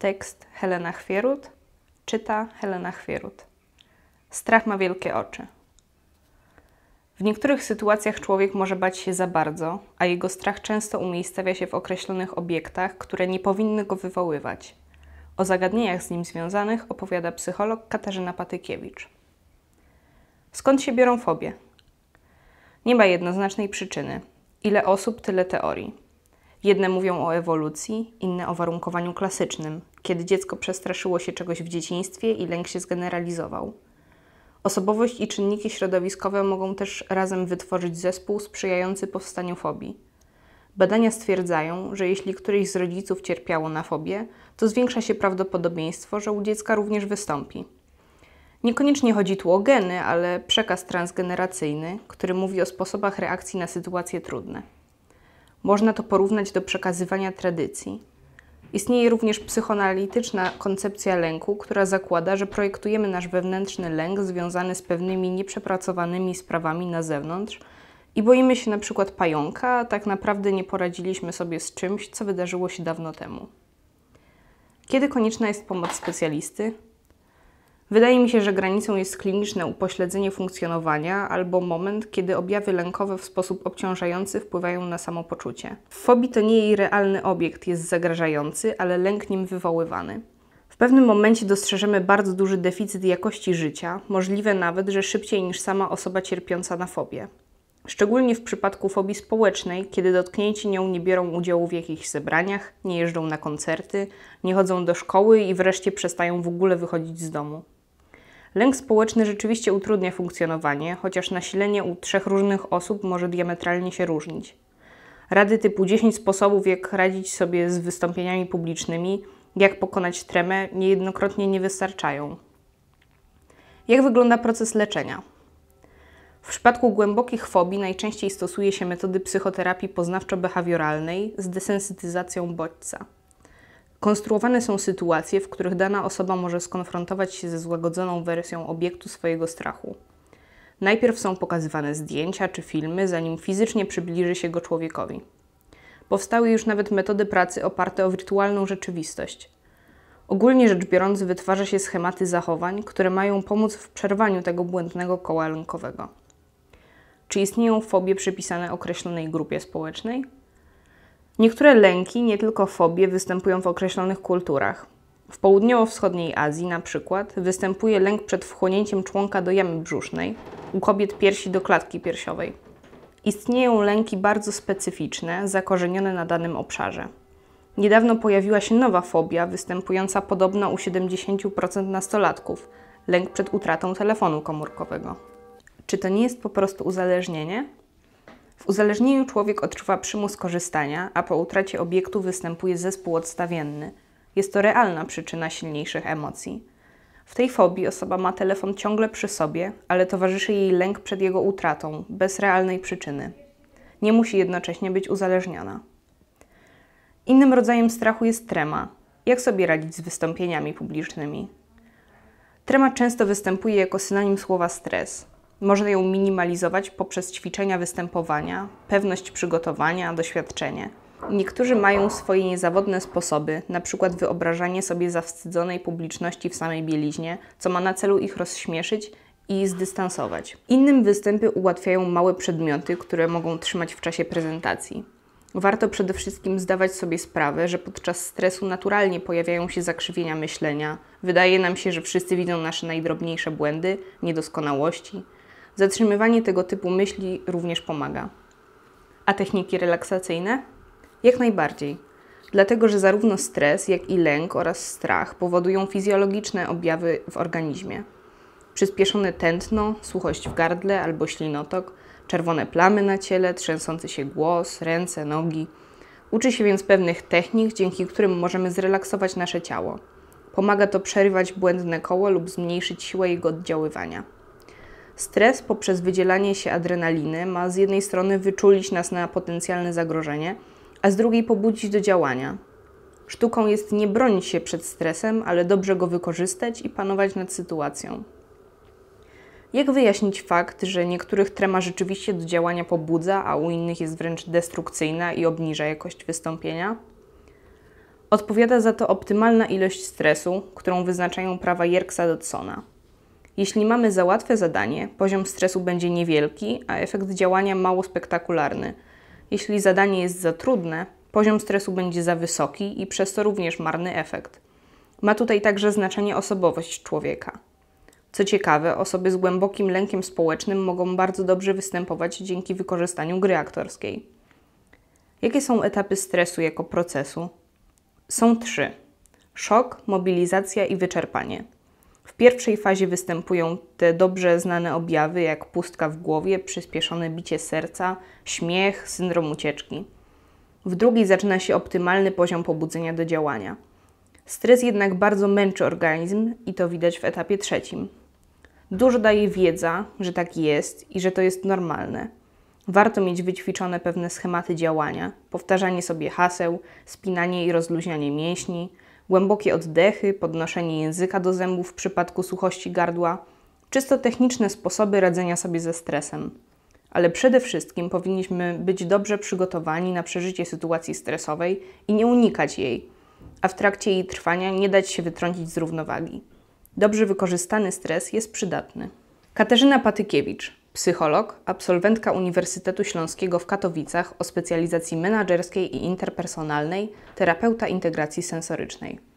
Tekst Helena Chwierut. Czyta Helena Chwierut. Strach ma wielkie oczy. W niektórych sytuacjach człowiek może bać się za bardzo, a jego strach często umiejscawia się w określonych obiektach, które nie powinny go wywoływać. O zagadnieniach z nim związanych opowiada psycholog Katarzyna Patykiewicz. Skąd się biorą fobie? Nie ma jednoznacznej przyczyny. Ile osób, tyle teorii. Jedne mówią o ewolucji, inne o warunkowaniu klasycznym, kiedy dziecko przestraszyło się czegoś w dzieciństwie i lęk się zgeneralizował. Osobowość i czynniki środowiskowe mogą też razem wytworzyć zespół sprzyjający powstaniu fobii. Badania stwierdzają, że jeśli któryś z rodziców cierpiało na fobię, to zwiększa się prawdopodobieństwo, że u dziecka również wystąpi. Niekoniecznie chodzi tu o geny, ale przekaz transgeneracyjny, który mówi o sposobach reakcji na sytuacje trudne. Można to porównać do przekazywania tradycji. Istnieje również psychoanalityczna koncepcja lęku, która zakłada, że projektujemy nasz wewnętrzny lęk związany z pewnymi nieprzepracowanymi sprawami na zewnątrz i boimy się na przykład pająka, a tak naprawdę nie poradziliśmy sobie z czymś, co wydarzyło się dawno temu. Kiedy konieczna jest pomoc specjalisty? Wydaje mi się, że granicą jest kliniczne upośledzenie funkcjonowania albo moment, kiedy objawy lękowe w sposób obciążający wpływają na samopoczucie. W fobii to nie jej realny obiekt jest zagrażający, ale lęk nim wywoływany. W pewnym momencie dostrzeżemy bardzo duży deficyt jakości życia, możliwe nawet, że szybciej niż sama osoba cierpiąca na fobię. Szczególnie w przypadku fobii społecznej, kiedy dotknięci nią nie biorą udziału w jakichś zebraniach, nie jeżdżą na koncerty, nie chodzą do szkoły i wreszcie przestają w ogóle wychodzić z domu. Lęk społeczny rzeczywiście utrudnia funkcjonowanie, chociaż nasilenie u trzech różnych osób może diametralnie się różnić. Rady typu 10 sposobów, jak radzić sobie z wystąpieniami publicznymi, jak pokonać tremę, niejednokrotnie nie wystarczają. Jak wygląda proces leczenia? W przypadku głębokich fobii najczęściej stosuje się metody psychoterapii poznawczo-behawioralnej z desensytyzacją bodźca. Konstruowane są sytuacje, w których dana osoba może skonfrontować się ze złagodzoną wersją obiektu swojego strachu. Najpierw są pokazywane zdjęcia czy filmy, zanim fizycznie przybliży się go człowiekowi. Powstały już nawet metody pracy oparte o wirtualną rzeczywistość. Ogólnie rzecz biorąc, wytwarza się schematy zachowań, które mają pomóc w przerwaniu tego błędnego koła lękowego. Czy istnieją fobie przypisane określonej grupie społecznej? Niektóre lęki, nie tylko fobie, występują w określonych kulturach. W południowo-wschodniej Azji na przykład występuje lęk przed wchłonięciem członka do jamy brzusznej, u kobiet piersi do klatki piersiowej. Istnieją lęki bardzo specyficzne, zakorzenione na danym obszarze. Niedawno pojawiła się nowa fobia, występująca podobno u 70% nastolatków lęk przed utratą telefonu komórkowego. Czy to nie jest po prostu uzależnienie? W uzależnieniu człowiek odczuwa przymus korzystania, a po utracie obiektu występuje zespół odstawienny. Jest to realna przyczyna silniejszych emocji. W tej fobii osoba ma telefon ciągle przy sobie, ale towarzyszy jej lęk przed jego utratą, bez realnej przyczyny. Nie musi jednocześnie być uzależniona. Innym rodzajem strachu jest trema. Jak sobie radzić z wystąpieniami publicznymi? Trema często występuje jako synonim słowa stres. Można ją minimalizować poprzez ćwiczenia występowania, pewność przygotowania, doświadczenie. Niektórzy mają swoje niezawodne sposoby, np. wyobrażanie sobie zawstydzonej publiczności w samej bieliźnie, co ma na celu ich rozśmieszyć i zdystansować. Innym występy ułatwiają małe przedmioty, które mogą trzymać w czasie prezentacji. Warto przede wszystkim zdawać sobie sprawę, że podczas stresu naturalnie pojawiają się zakrzywienia myślenia. Wydaje nam się, że wszyscy widzą nasze najdrobniejsze błędy, niedoskonałości zatrzymywanie tego typu myśli również pomaga. A techniki relaksacyjne? Jak najbardziej. Dlatego, że zarówno stres, jak i lęk oraz strach powodują fizjologiczne objawy w organizmie. Przyspieszone tętno, suchość w gardle albo ślinotok, czerwone plamy na ciele, trzęsący się głos, ręce, nogi. Uczy się więc pewnych technik, dzięki którym możemy zrelaksować nasze ciało. Pomaga to przerywać błędne koło lub zmniejszyć siłę jego oddziaływania. Stres poprzez wydzielanie się adrenaliny ma z jednej strony wyczulić nas na potencjalne zagrożenie, a z drugiej pobudzić do działania. Sztuką jest nie bronić się przed stresem, ale dobrze go wykorzystać i panować nad sytuacją. Jak wyjaśnić fakt, że niektórych trema rzeczywiście do działania pobudza, a u innych jest wręcz destrukcyjna i obniża jakość wystąpienia? Odpowiada za to optymalna ilość stresu, którą wyznaczają prawa Jerksa-Dodsona. Jeśli mamy za łatwe zadanie, poziom stresu będzie niewielki, a efekt działania mało spektakularny. Jeśli zadanie jest za trudne, poziom stresu będzie za wysoki i przez to również marny efekt. Ma tutaj także znaczenie osobowość człowieka. Co ciekawe, osoby z głębokim lękiem społecznym mogą bardzo dobrze występować dzięki wykorzystaniu gry aktorskiej. Jakie są etapy stresu jako procesu? Są trzy: szok, mobilizacja i wyczerpanie. W pierwszej fazie występują te dobrze znane objawy jak pustka w głowie, przyspieszone bicie serca, śmiech, syndrom ucieczki. W drugiej zaczyna się optymalny poziom pobudzenia do działania. Stres jednak bardzo męczy organizm i to widać w etapie trzecim. Dużo daje wiedza, że tak jest i że to jest normalne. Warto mieć wyćwiczone pewne schematy działania, powtarzanie sobie haseł, spinanie i rozluźnianie mięśni, głębokie oddechy, podnoszenie języka do zębów w przypadku suchości gardła czysto techniczne sposoby radzenia sobie ze stresem. Ale przede wszystkim powinniśmy być dobrze przygotowani na przeżycie sytuacji stresowej i nie unikać jej, a w trakcie jej trwania nie dać się wytrącić z równowagi. Dobrze wykorzystany stres jest przydatny. Katarzyna Patykiewicz, psycholog, absolwentka Uniwersytetu Śląskiego w Katowicach o specjalizacji menedżerskiej i interpersonalnej, terapeuta integracji sensorycznej.